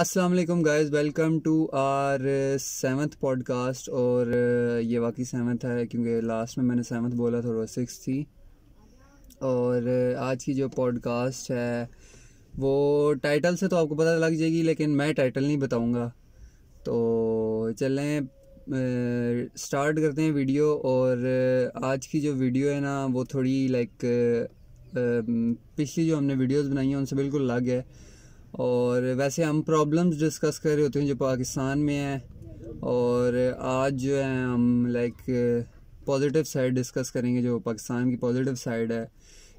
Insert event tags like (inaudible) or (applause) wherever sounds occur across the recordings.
असलम वालेकुम welcome to R seventh podcast और uh, ये वाकई सेवन्थ है क्योंकि लास्ट में मैंने सेवन्थ बोला था और सिक्स थी और uh, आज की जो पॉडकास्ट है वो टाइटल से तो आपको पता लग जाएगी लेकिन मैं टाइटल नहीं बताऊंगा तो चलें स्टार्ट uh, करते हैं वीडियो और आज की जो वीडियो है ना वो थोड़ी लाइक um, पिछली जो हमने वीडियोस बनाई हैं उनसे बिल्कुल अलग है और वैसे हम प्रॉब्लम्स डिस्कस कर रहे होते हैं जो पाकिस्तान में है और आज जो है हम लाइक पॉजिटिव साइड डिस्कस करेंगे जो पाकिस्तान की पॉजिटिव साइड है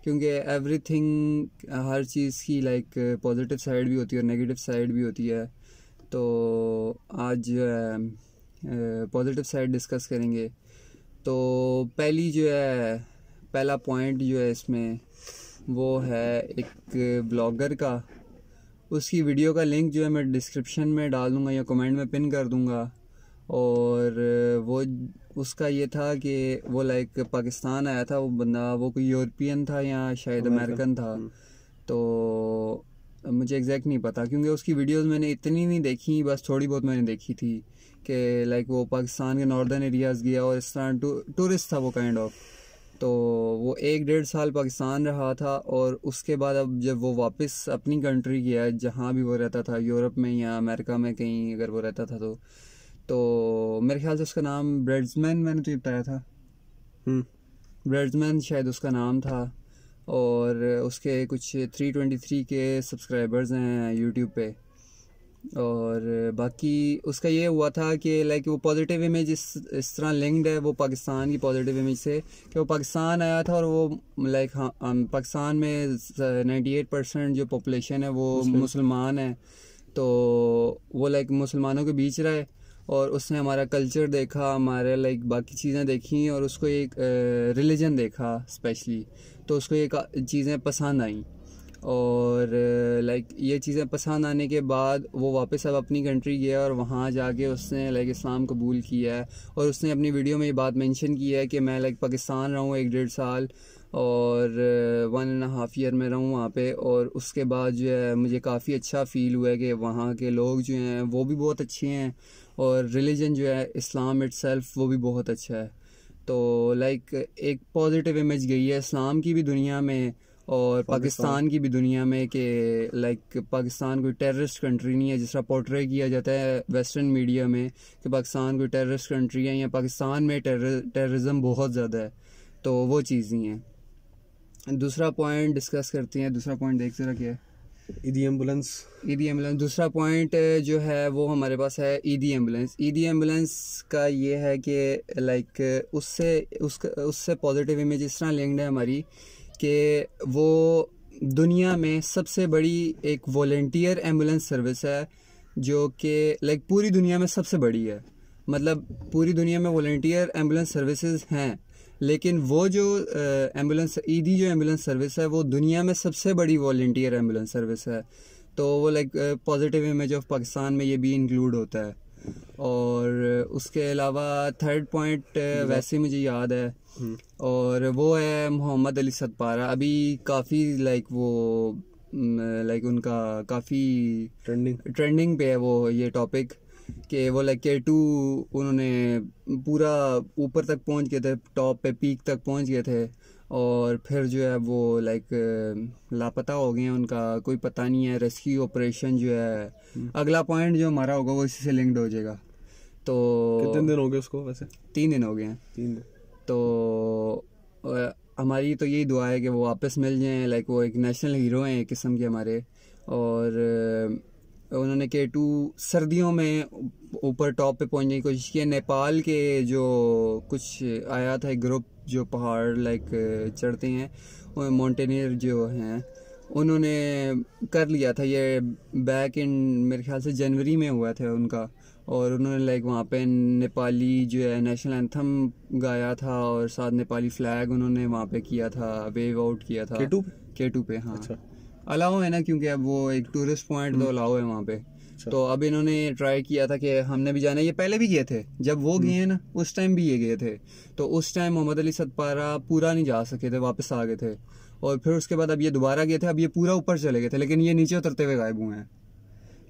क्योंकि एवरीथिंग हर चीज़ की लाइक पॉजिटिव साइड भी होती है और नेगेटिव साइड भी होती है तो आज जो है पॉजिटिव साइड डिस्कस करेंगे तो पहली जो है पहला पॉइंट जो है इसमें वो है एक ब्लॉगर का उसकी वीडियो का लिंक जो है मैं डिस्क्रिप्शन में डाल दूँगा या कमेंट में पिन कर दूँगा और वो उसका ये था कि वो लाइक पाकिस्तान आया था वो बंदा वो कोई यूरोपियन था या शायद अमेरिकन था हम्म। तो मुझे एग्जैक्ट नहीं पता क्योंकि उसकी वीडियोस मैंने इतनी नहीं देखी बस थोड़ी बहुत मैंने देखी थी कि लाइक वो पाकिस्तान के नॉर्दर्न एरियाज़ गया और इस तरह टूरिस्ट था वो काइंड ऑफ तो वो एक डेढ़ साल पाकिस्तान रहा था और उसके बाद अब जब वो वापस अपनी कंट्री गया जहाँ भी वो रहता था यूरोप में या अमेरिका में कहीं अगर वो रहता था तो तो मेरे ख्याल से उसका नाम ब्रेड्समैन मैंने तो बताया था ब्रेड्समैन हम्म। शायद उसका नाम था और उसके कुछ 323 के सब्सक्राइबर्स हैं यूट्यूब पे और बाकी उसका ये हुआ था कि लाइक वो पॉजिटिव इमेज इस इस तरह लिंक्ड है वो पाकिस्तान की पॉजिटिव इमेज से कि वो पाकिस्तान आया था और वो लाइक हाँ पाकिस्तान में नाइन्टी एट परसेंट जो पॉपुलेशन है वो मुसलमान है तो वो लाइक मुसलमानों के बीच रहे और उसने हमारा कल्चर देखा हमारे लाइक बाकी चीज़ें देखी और उसको एक रिलीजन देखा स्पेशली तो उसको ये चीज़ें पसंद आई और लाइक uh, ये चीज़ें पसंद आने के बाद वो वापस अब अपनी कंट्री गया और वहाँ जाके उसने लाइक इस्लाम कबूल किया है और उसने अपनी वीडियो में ये बात मेंशन की है कि मैं लाइक पाकिस्तान रहा हूँ एक डेढ़ साल और वन एंड हाफ़ ईयर में रहूँ वहाँ पे और उसके बाद जो है मुझे काफ़ी अच्छा फ़ील हुआ है कि वहाँ के लोग जो हैं वो भी बहुत अच्छे हैं और रिलीजन जो है इस्लाम इट वो भी बहुत अच्छा है तो लाइक एक पॉजिटिव इमेज गई है इस्लाम की भी दुनिया में और पाकिस्तान की भी दुनिया में कि लाइक पाकिस्तान कोई टेररिस्ट कंट्री नहीं है जिस तरह पोर्ट्रे किया जाता है वेस्टर्न मीडिया में कि पाकिस्तान कोई टेररिस्ट कंट्री है या पाकिस्तान में टेररिज्म बहुत ज़्यादा है तो वो चीज़ ही है दूसरा पॉइंट डिस्कस करते हैं दूसरा पॉइंट देख सर क्या है ईदी एम्बुलेंस ईदी एम्बुलेंस दूसरा पॉइंट जो है वो हमारे पास है ईदी एम्बुलेंस ईदी एम्बुलेंस का ये है कि लाइक उससे उसका उससे पॉजिटिव इमेज इस तरह लिंक्ड है हमारी कि वो दुनिया में सबसे बड़ी एक वॉल्टियर एम्बुलेंस सर्विस है जो कि लाइक पूरी दुनिया में सबसे बड़ी है मतलब पूरी दुनिया में वॉल्टियर एम्बुलेंस सर्विसेज हैं लेकिन वो जो एम्बुलेंस ईदी e जो एम्बुलेंस सर्विस है वो दुनिया में सबसे बड़ी वॉल्टियर एम्बुलेंस सर्विस है तो वो like positive image of Pakistan में ये भी इंक्लूड होता है और उसके अलावा थर्ड uh, हम्म। पॉइंट वैसे मुझे याद है हम्म। और वो है मोहम्मद अली सतपारा अभी काफ़ी लाइक वो लाइक उनका काफ़ी ट्रेंडिंग ट्रेंडिंग पे है वो ये टॉपिक कि वो लाइक के टू उन्होंने पूरा ऊपर तक पहुंच गए थे टॉप पे पीक तक पहुंच गए थे और फिर जो है वो लाइक लापता हो गए हैं उनका कोई पता नहीं है रेस्क्यू ऑपरेशन जो है हम्म। अगला पॉइंट जो हमारा होगा वो इसी से लिंक्ड हो जाएगा तो कितने दिन हो गए उसको वैसे तीन दिन हो गए हैं तीन दिन तो हमारी तो यही दुआ है कि वो वापस मिल जाएं लाइक वो एक नेशनल हीरो हैं एक किस्म के हमारे और उन्होंने के टू सर्दियों में ऊपर टॉप पे पहुंचने की कोशिश की नेपाल के जो कुछ आया था ग्रुप जो पहाड़ लाइक चढ़ते हैं माउंटेनियर जो हैं उन्होंने कर लिया था ये बैक इन मेरे ख्याल से जनवरी में हुआ था उनका और उन्होंने लाइक वहाँ पे नेपाली जो है नेशनल एंथम गाया था और साथ नेपाली फ्लैग उन्होंने वहाँ पे किया था वेव आउट किया था के टू पे के टू पे हाँ अच्छा अलाउ है ना क्योंकि अब वो एक टूरिस्ट पॉइंट तो हम्म। अलाउ है वहाँ पे अच्छा। तो अब इन्होंने ट्राई किया था कि हमने भी जाना ये पहले भी गए थे जब वो हम्म। गए हैं ना उस टाइम भी ये गए थे तो उस टाइम मोहम्मद अली सतपारा पूरा नहीं जा सके थे वापस आ गए थे और फिर उसके बाद अब ये दोबारा गए थे अब ये पूरा ऊपर चले गए थे लेकिन ये नीचे उतरते हुए गायब हुए हैं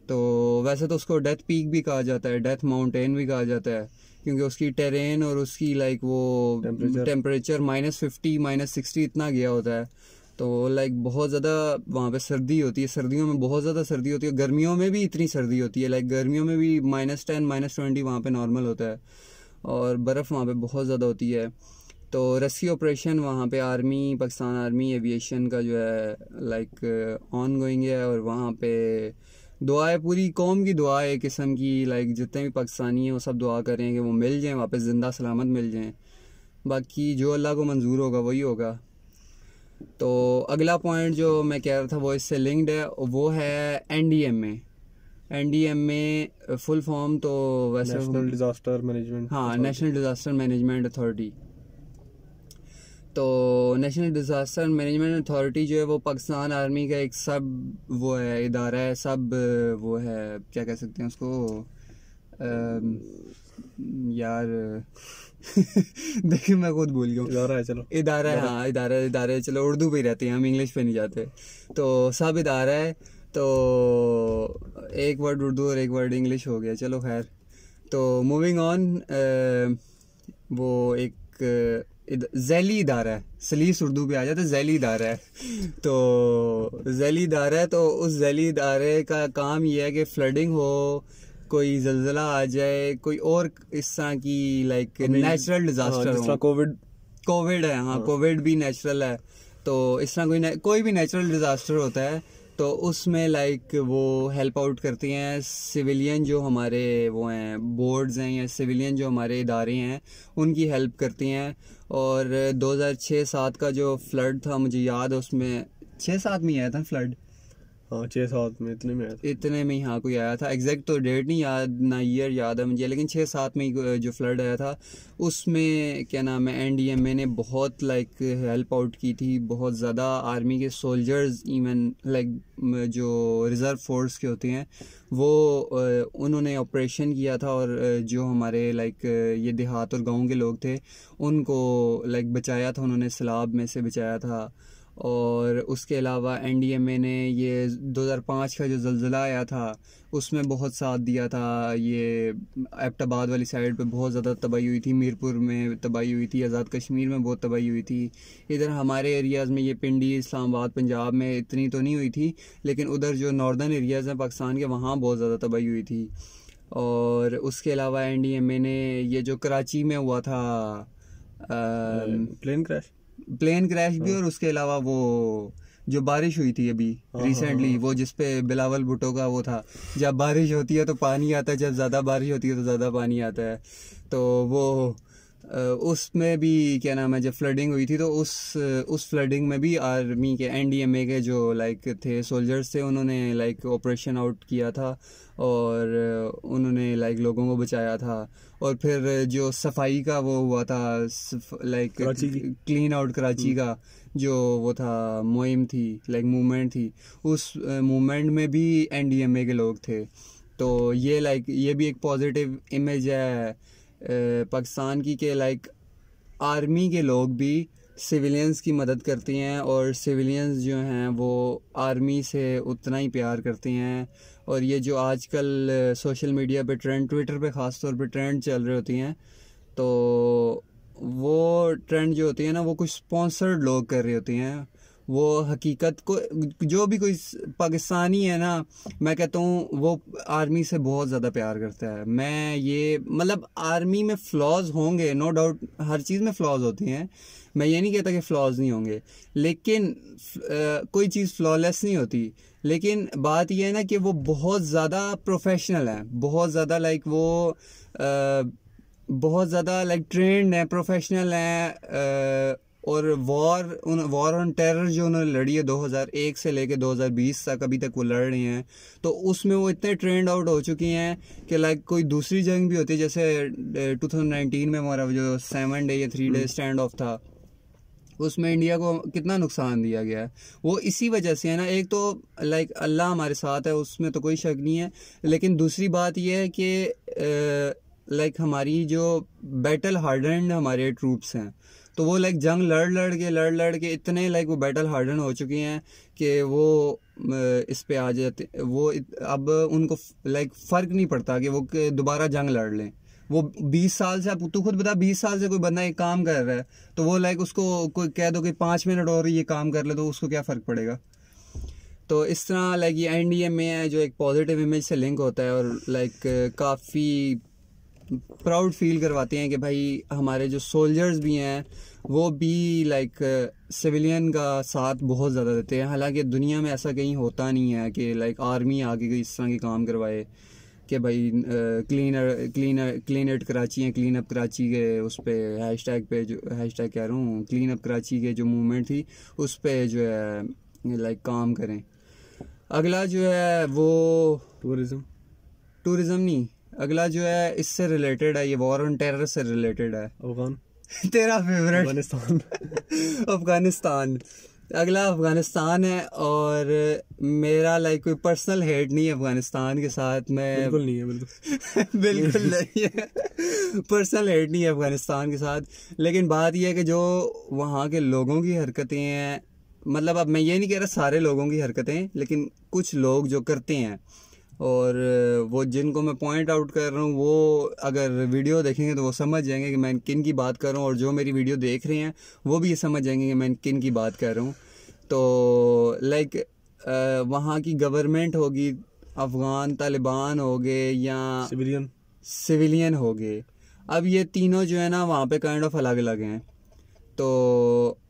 तो वैसे तो उसको डेथ पीक भी कहा जाता है डेथ माउंटेन भी कहा जाता है क्योंकि उसकी टेरेन और उसकी लाइक वो temperature minus fifty minus sixty इतना गया होता है तो लाइक बहुत ज़्यादा वहाँ पे सर्दी होती है सर्दियों में बहुत ज़्यादा सर्दी होती है गर्मियों में भी इतनी सर्दी होती है लाइक गर्मियों में भी माइनस टेन माइनस ट्वेंटी वहाँ पर नॉर्मल होता है और बर्फ़ वहाँ पर बहुत ज़्यादा होती है तो रस्सी ऑपरेशन वहाँ पे आर्मी पाकिस्तान आर्मी एविएशन का जो है लाइक ऑन गोइंग है और वहाँ पे दुआ है पूरी कौम की दुआ है किस्म की लाइक जितने भी पाकिस्तानी हैं वो सब दुआ करें कि वो मिल जाएँ वापस ज़िंदा सलामत मिल जाएँ बाकी जो अल्लाह को मंजूर होगा वही होगा तो अगला पॉइंट जो मैं कह रहा था वो इससे लिंक्ड है वो है N D M A N D M A full form तो वैसे नेशनल डिजास्टर मैनेजमेंट हाँ नेशनल डिजास्टर मैनेजमेंट अथॉरिटी तो नेशनल डिज़ास्टर मैनेजमेंट अथॉरिटी जो है वो पाकिस्तान आर्मी का एक सब वो है इदारा है सब वो है क्या कह सकते हैं उसको आ, यार (laughs) देखिए मैं खुद भूल गया इदारा है चलो इदारा है हाँ इदारा इधारे चलो उर्दू पे ही रहते हैं हम इंग्लिश पे नहीं जाते तो सब इदारा है तो एक वर्ड उर्दू और एक वर्ड इंग्लिश हो गया चलो खैर तो मूविंग ऑन वो एक जैली इदारा है सलीस उर्दू पे आ जाता तो है जैली इदारा है तो जैली इदारा है तो उस जैली इदारे का काम यह है कि फ्लडिंग हो कोई जलजिला आ जाए कोई और इस हाँ, तरह की like natural disaster covid covid है हाँ कोविड हाँ। भी नेचुरल है तो इस तरह कोई कोई भी नेचुरल डिजास्टर होता है तो उसमें लाइक वो हेल्प आउट करती हैं सिविलियन जो हमारे वो हैं बोर्ड्स हैं या सिविलियन जो हमारे इदारे हैं उनकी हेल्प करती हैं और 2006-7 का जो फ्लड था मुझे याद है उसमें छः सात में आया था फ्लड हाँ छः सात में इतने में आया था इतने में ही हाँ कोई आया था एग्जैक्ट तो डेट नहीं याद ना ईयर याद है मुझे लेकिन छः सात में ही जो फ्लड आया था उसमें क्या नाम है एन डी एम ए ने बहुत लाइक हेल्प आउट की थी बहुत ज़्यादा आर्मी के सोल्जर्स इवन लाइक जो रिज़र्व फोर्स के होते हैं वो उन्होंने ऑपरेशन किया था और जो हमारे लाइक ये देहात और गांव के लोग थे उनको लाइक बचाया था उन्होंने सैलाब में से बचाया था और उसके अलावा एन डी एम ए ने ये 2005 का जो जलजिला आया था उसमें बहुत साथ दिया था ये एबटाबाद वाली साइड पे बहुत ज़्यादा तबाही हुई थी मीरपुर में तबाही हुई थी आज़ाद कश्मीर में बहुत तबाही हुई थी इधर हमारे एरियाज़ में ये पिंडी इस्लामाबाद पंजाब में इतनी तो नहीं हुई थी लेकिन उधर जो नॉर्दर्न एरियाज़ हैं पाकिस्तान के वहाँ बहुत ज़्यादा तबाही हुई थी और उसके अलावा एन डी एम ए ने ये जो कराची में हुआ था प्लेन क्रैश प्लेन क्रैश भी हाँ। और उसके अलावा वो जो बारिश हुई थी अभी रिसेंटली हाँ, हाँ, वो जिसपे बिलावल भुटो का वो था जब बारिश होती है तो पानी आता है जब ज़्यादा बारिश होती है तो ज़्यादा पानी आता है तो वो उसमें भी क्या नाम है जब फ्लडिंग हुई थी तो उस उस फ्लडिंग में भी आर्मी के एनडीएमए के जो लाइक थे सोल्जर्स थे उन्होंने लाइक ऑपरेशन आउट किया था और उन्होंने लाइक लोगों को बचाया था और फिर जो सफाई का वो हुआ था लाइक क्लीन आउट कराची हम्म। का जो वो था मुहिम थी लाइक मूवमेंट थी उस मूवमेंट में भी एनडीएमए के लोग थे तो ये लाइक ये भी एक पॉजिटिव इमेज है पाकिस्तान की के लाइक आर्मी के लोग भी सिविलियंस की मदद करती हैं और सिविलियंस जो हैं वो आर्मी से उतना ही प्यार करती हैं और ये जो आजकल सोशल मीडिया पे ट्रेंड ट्विटर पे ख़ास तौर पे ट्रेंड चल रही होती हैं तो वो ट्रेंड जो होती है ना वो कुछ स्पॉन्सर्ड लोग कर रही होती हैं वो हकीकत को जो भी कोई पाकिस्तानी है ना मैं कहता हूँ वो आर्मी से बहुत ज़्यादा प्यार करता है मैं ये मतलब आर्मी में फ्लॉज होंगे नो डाउट हर चीज़ में फ्लॉज होती हैं मैं ये नहीं कहता कि फ्लॉज नहीं होंगे लेकिन आ, कोई चीज़ फ्लॉलेस नहीं होती लेकिन बात यह है ना कि वो बहुत ज़्यादा प्रोफेशनल है बहुत ज़्यादा लाइक वो आ, बहुत ज़्यादा लाइक ट्रेंड हैं प्रोफेशनल हैं और वॉर उन वॉर ऑन टेरर जो उन्होंने लड़ी है 2001 से लेके 2020 तक अभी तक वो लड़ रही हैं तो उसमें वो इतने ट्रेंड आउट हो चुकी हैं कि लाइक कोई दूसरी जंग भी होती है जैसे 2019 में हमारा जो सेवन डे या थ्री डे स्टैंड ऑफ था उसमें इंडिया को कितना नुकसान दिया गया है वो इसी वजह से है ना एक तो लाइक अल्लाह हमारे साथ है उसमें तो कोई शक नहीं है लेकिन दूसरी बात यह है कि लाइक हमारी जो बैटल हार्डन हमारे ट्रूप्स हैं तो वो लाइक जंग लड़ लड़ के लड़ लड़ के इतने लाइक वो बैटल हार्डन हो चुकी हैं कि वो इस पे आ जाते वो अब उनको लाइक फ़र्क नहीं पड़ता कि वो दोबारा जंग लड़ लें वो बीस साल से आप तू खुद बता बीस साल से कोई बंदा एक काम कर रहा है तो वो लाइक उसको कोई कह दो कि पाँच मिनट और ये काम कर ले तो उसको क्या फ़र्क पड़ेगा तो इस तरह लाइक ये एन डी एम ए है जो एक पॉजिटिव इमेज से लिंक होता है और लाइक काफ़ी प्राउड फील करवाते हैं कि भाई हमारे जो सोल्जर्स भी हैं वो भी लाइक सिविलियन का साथ बहुत ज़्यादा देते हैं हालांकि दुनिया में ऐसा कहीं होता नहीं है कि लाइक आर्मी आगे इस तरह के काम करवाए कि भाई cleaner cleaner clean at Karachi है क्लीन अप कराची के उस पर हैश टैग पे जो हैश टैग कह रहा हूँ क्लीन अप कराची के जो मूवमेंट थी उस पर जो है लाइक काम करें अगला जो है वो टूरिज्म टूरिज्म नहीं अगला जो है इससे रिलेटेड है ये वॉर ऑन टेरर से रिलेटेड है अफगान तेरा फेवरेट अफगानिस्तान (laughs) अफगानिस्तान अगला अफगानिस्तान है और मेरा लाइक कोई पर्सनल हेड नहीं है अफगानिस्तान के साथ मैं बिल्कुल नहीं है बिल्कुल (laughs) बिल्कुल नहीं है पर्सनल हेड नहीं है अफगानिस्तान के साथ लेकिन बात यह है कि जो वहाँ के लोगों की हरकतें हैं मतलब अब मैं ये नहीं कह रहा सारे लोगों की हरकतें लेकिन कुछ लोग जो करते हैं और वो जिनको मैं पॉइंट आउट कर रहा हूँ वो अगर वीडियो देखेंगे तो वो समझ जाएंगे कि मैं किन की बात कर रहा हूँ और जो मेरी वीडियो देख रहे हैं वो भी ये समझ जाएंगे कि मैं किन की बात कर रहा हूँ तो लाइक वहाँ की गवर्नमेंट होगी अफ़गान तालिबान हो गए या सिविलियन सिविलियन हो गए अब ये तीनों जो है ना वहाँ पे काइंड ऑफ अलग अलग हैं तो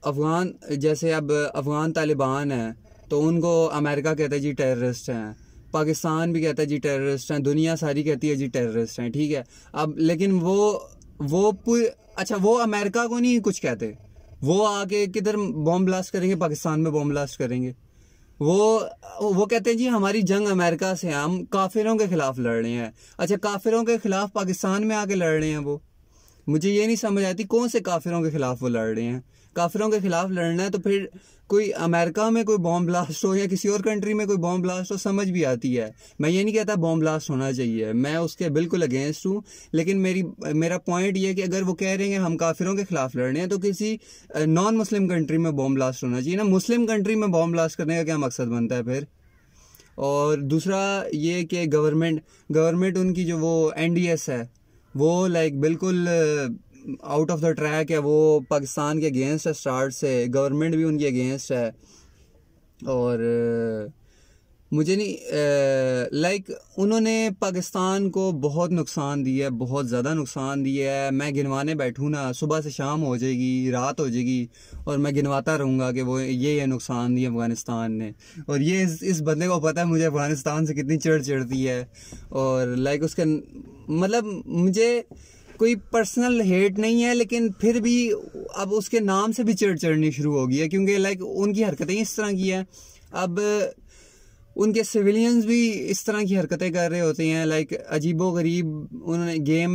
अफ़गान जैसे अब अफ़गान तालिबान हैं तो उनको अमेरिका कहते हैं जी टेररिस्ट हैं पाकिस्तान भी कहता है जी टेररिस्ट हैं दुनिया सारी कहती है जी टेररिस्ट हैं ठीक है अब लेकिन वो वो अच्छा वो अमेरिका को नहीं कुछ कहते वो आके किधर बॉम ब्लास्ट करेंगे पाकिस्तान में बॉम ब्लास्ट करेंगे वो वो कहते हैं जी हमारी जंग अमेरिका से हम काफिरों के खिलाफ लड़ रहे हैं अच्छा काफिरों के खिलाफ पाकिस्तान में आके लड़ रहे हैं वो मुझे ये नहीं समझ आती कौन से काफिरों के खिलाफ वो लड़ रहे हैं काफिरों के खिलाफ लड़ना है तो फिर कोई अमेरिका में कोई बॉम्ब ब्लास्ट हो या किसी और कंट्री में कोई बॉम्ब ब्लास्ट हो समझ भी आती है मैं ये नहीं कहता बॉम्ब ब्लास्ट होना चाहिए मैं उसके बिल्कुल अगेंस्ट हूँ लेकिन मेरी मेरा पॉइंट ये है कि अगर वो कह रहे हैं हम काफिरों के खिलाफ लड़ रहे हैं तो किसी नॉन मुस्लिम कंट्री में बॉम्ब ब्लास्ट होना चाहिए ना मुस्लिम कंट्री में बॉम्ब ब्लास्ट करने का क्या मकसद बनता है फिर और दूसरा ये कि गवर्नमेंट गवर्नमेंट उनकी जो वो एन है वो लाइक बिल्कुल आउट ऑफ द ट्रैक है वो पाकिस्तान के अगेंस्ट है स्टार्ट से गवर्नमेंट भी उनके अगेंस्ट है और मुझे नहीं लाइक उन्होंने पाकिस्तान को बहुत नुकसान दिया है बहुत ज़्यादा नुकसान दिया है मैं गिनवाने बैठूँ ना सुबह से शाम हो जाएगी रात हो जाएगी और मैं गिनवाता रहूँगा कि वो ये ये नुकसान दिया अफ़गानिस्तान ने और ये इस, इस बंदे को पता है मुझे अफ़गानिस्तान से कितनी चिड़ चिड़ती है और लाइक उसके मतलब मुझे कोई पर्सनल हेट नहीं है लेकिन फिर भी अब उसके नाम से भी चिड़ चढ़नी शुरू हो गई है क्योंकि लाइक उनकी हरकतें इस तरह की हैं अब उनके सिविलियंस भी इस तरह की हरकतें कर रहे होते हैं लाइक अजीबो गरीब उन्होंने गेम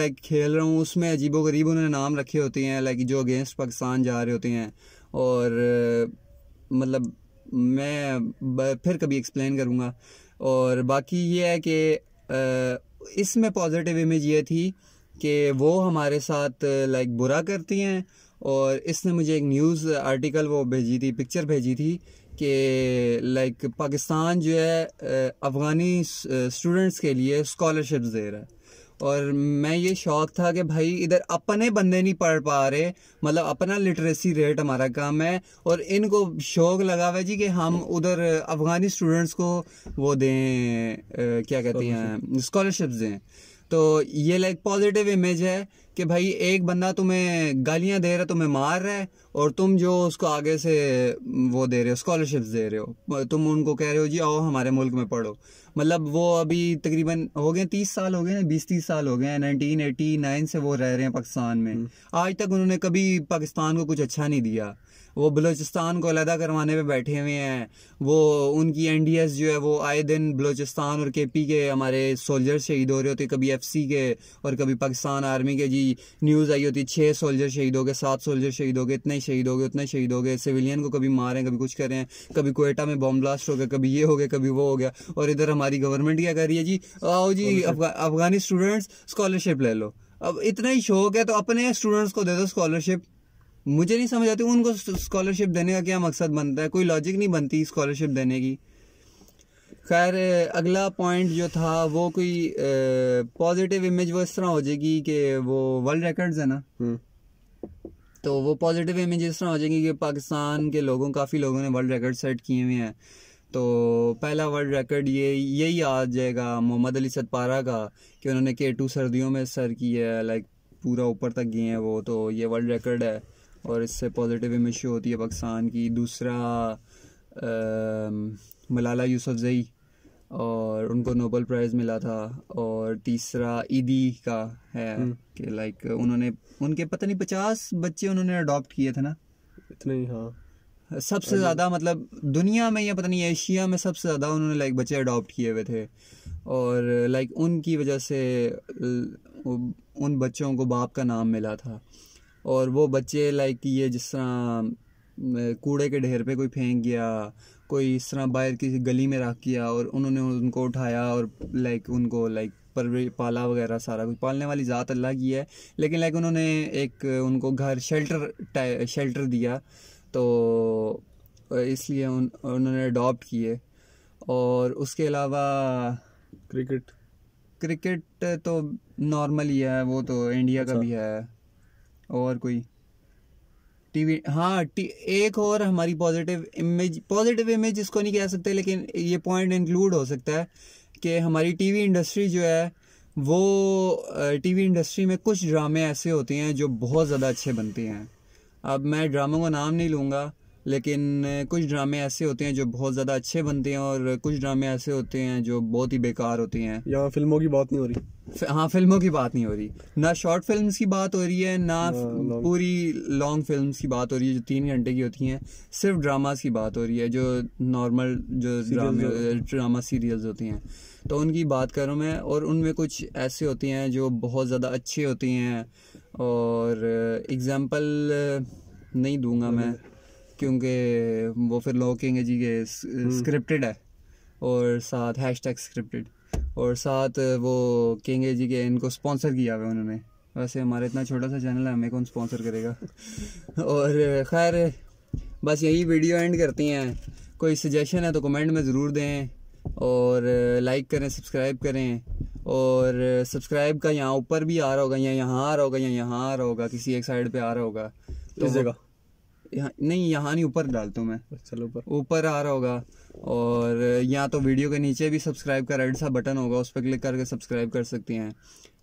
लाइक खेल रहा हूँ उसमें अजीबो गरीब उन्होंने नाम रखे होते हैं लाइक जो अगेंस्ट पाकिस्तान जा रहे होते हैं और मतलब मैं फिर कभी एक्सप्लेन करूँगा और बाकी ये है कि इसमें पॉजिटिव इमेज ये थी कि वो हमारे साथ लाइक बुरा करती हैं और इसने मुझे एक न्यूज़ आर्टिकल वो भेजी थी पिक्चर भेजी थी कि लाइक पाकिस्तान जो है अफ़गानी स्टूडेंट्स के लिए स्कॉलरशिप्स दे रहा है और मैं ये शौक था कि भाई इधर अपने बंदे नहीं पढ़ पा रहे मतलब अपना लिटरेसी रेट हमारा कम है और इनको शौक लगा हुआ जी कि हम उधर अफ़गानी स्टूडेंट्स को वो दें आ, क्या कहते हैं स्कॉलरशिप्स दें तो ये लाइक पॉजिटिव इमेज है कि भाई एक बंदा तुम्हें गालियां दे रहा है तुम्हें मार रहा है और तुम जो उसको आगे से वो दे रहे हो स्कॉलरशिप्स दे रहे हो तुम उनको कह रहे हो जी आओ हमारे मुल्क में पढ़ो मतलब वो अभी तकरीबन हो गए तीस साल हो गए ना बीस तीस साल हो गए हैं नाइनटीन एटी नाइन से वो रह रहे हैं पाकिस्तान में हम्म। आज तक उन्होंने कभी पाकिस्तान को कुछ अच्छा नहीं दिया वो बलूचिस्तान को अलहदा करवाने पे बैठे हुए हैं वो उनकी एन जो है वो आए दिन बलूचिस्तान और के पी के हमारे सोल्जर शहीद हो रहे होते कभी एफ सी के और कभी पाकिस्तान आर्मी के जी न्यूज़ आई होती छः सोल्जर शहीद हो गए सात सोल्जर शहीद हो गए इतने शहीद हो गए उतने शहीद हो गए सिविलियन को कभी मारें कभी कुछ करें कभी कोयटा में बॉम्ब ब्लास्ट हो गया कभी ये हो गया कभी वो हो गया और इधर हमारी गवर्नमेंट क्या कर रही है जी आओ जी अफगानी स्टूडेंट्स स्कॉलरशिप ले लो अब इतना ही शौक है तो अपने स्टूडेंट्स को दे दो स्कॉलरशिप मुझे नहीं समझ आती उनको स्कॉलरशिप देने का क्या मकसद बनता है कोई लॉजिक नहीं बनती स्कॉलरशिप देने की खैर अगला पॉइंट जो था वो कोई पॉजिटिव इमेज वो इस तरह हो जाएगी कि वो वर्ल्ड रिकॉर्ड्स है ना हम्म। तो वो पॉजिटिव इमेज इस तरह हो जाएगी कि पाकिस्तान के लोगों काफ़ी लोगों ने वर्ल्ड रिकॉर्ड सेट किए हुए हैं तो पहला वर्ल्ड रिकॉर्ड ये यही आ जाएगा मोहम्मद अली सतपारा का कि उन्होंने के टू सर्दियों में सर किया है लाइक पूरा ऊपर तक गए हैं वो तो ये वर्ल्ड रिकॉर्ड है और इससे पॉजिटिव इमेज शो होती है पाकिस्तान की दूसरा मलाला यूसुफजई और उनको नोबल प्राइज़ मिला था और तीसरा ईदी का है हम्म। कि लाइक उन्होंने उनके पता नहीं पचास बच्चे उन्होंने अडॉप्ट किए थे ना इतने ही हाँ सबसे ज़्यादा मतलब दुनिया में या पता नहीं एशिया में सबसे ज़्यादा उन्होंने लाइक बच्चे अडॉप्ट किए हुए थे और लाइक उनकी वजह से उन बच्चों को बाप का नाम मिला था और वो बच्चे लाइक ये जिस तरह कूड़े के ढेर पे कोई फेंक गया कोई इस तरह बाहर किसी गली में रख गया और उन्होंने उनको उठाया और लाइक उनको लाइक पर पाला वगैरह सारा कुछ पालने वाली ज़ात अल्लाह की है लेकिन लाइक उन्होंने एक उनको घर शेल्टर शेल्टर दिया तो इसलिए उन उन्होंने अडॉप्ट किए और उसके अलावा क्रिकेट क्रिकेट तो नॉर्मल ही है वो तो इंडिया अच्छा। का भी है और कोई टीवी हाँ टी, एक और हमारी पॉजिटिव इमेज पॉजिटिव इमेज इसको नहीं कह सकते लेकिन ये पॉइंट इंक्लूड हो सकता है कि हमारी टीवी इंडस्ट्री जो है वो टीवी इंडस्ट्री में कुछ ड्रामे ऐसे होते हैं जो बहुत ज़्यादा अच्छे बनते हैं अब मैं ड्रामों का नाम नहीं लूँगा लेकिन कुछ ड्रामे ऐसे होते हैं जो बहुत ज़्यादा अच्छे बनते हैं और कुछ ड्रामे ऐसे होते हैं जो बहुत ही बेकार होते हैं या फिल्मों की बात नहीं हो रही हाँ फिल्मों की बात नहीं हो रही ना शॉर्ट फिल्म की बात हो रही है ना, ना हाँ, पूरी लॉन्ग फिल्म की बात हो रही है जो तीन घंटे की होती हैं सिर्फ ड्रामास की बात हो रही है जो नॉर्मल जो ड्रामे ड्रामा सीरियल्स होती हैं तो उनकी बात करूँ मैं और उनमें कुछ ऐसे होते हैं जो बहुत ज़्यादा अच्छे होते हैं और एग्ज़ाम्पल नहीं दूंगा मैं क्योंकि वो फिर लोग कहेंगे जी ये स्क्रिप्टेड हम्म। है और साथ हैश टैग स्क्रिप्टेड और साथ वो कहेंगे जी के इनको स्पॉन्सर किया हुआ उन्होंने वैसे हमारा इतना छोटा सा चैनल है हमें कौन स्पॉन्सर करेगा (laughs) और खैर बस यही वीडियो एंड करती हैं कोई सजेशन है तो कमेंट में ज़रूर दें और लाइक करें सब्सक्राइब करें और सब्सक्राइब का यहाँ ऊपर भी आ रहा होगा या यहाँ आ रहा होगा या यहाँ आ रहा होगा किसी एक साइड पे आ रहा होगा तो इस जगह यहाँ नहीं यहाँ नहीं ऊपर डालता हूँ मैं चलो अच्छा, ऊपर ऊपर आ रहा होगा और यहाँ तो वीडियो के नीचे भी सब्सक्राइब का रेड सा बटन होगा उस पर क्लिक करके सब्सक्राइब कर सकते हैं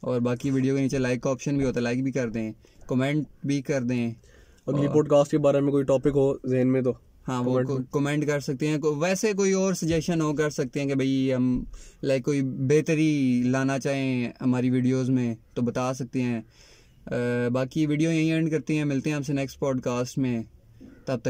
और बाकी वीडियो के नीचे लाइक का ऑप्शन भी होता है लाइक भी कर दें कमेंट भी कर दें अगली पॉडकास्ट के बारे में कोई टॉपिक हो जहन में तो हाँ वो कमेंट कर सकते हैं वैसे कोई और सजेशन हो कर सकते हैं कि भाई हम लाइक कोई बेहतरी लाना चाहें हमारी वीडियोज में तो बता सकते हैं बाकी वीडियो यहीं एंड करती हैं मिलते हैं आपसे नेक्स्ट पॉडकास्ट में that the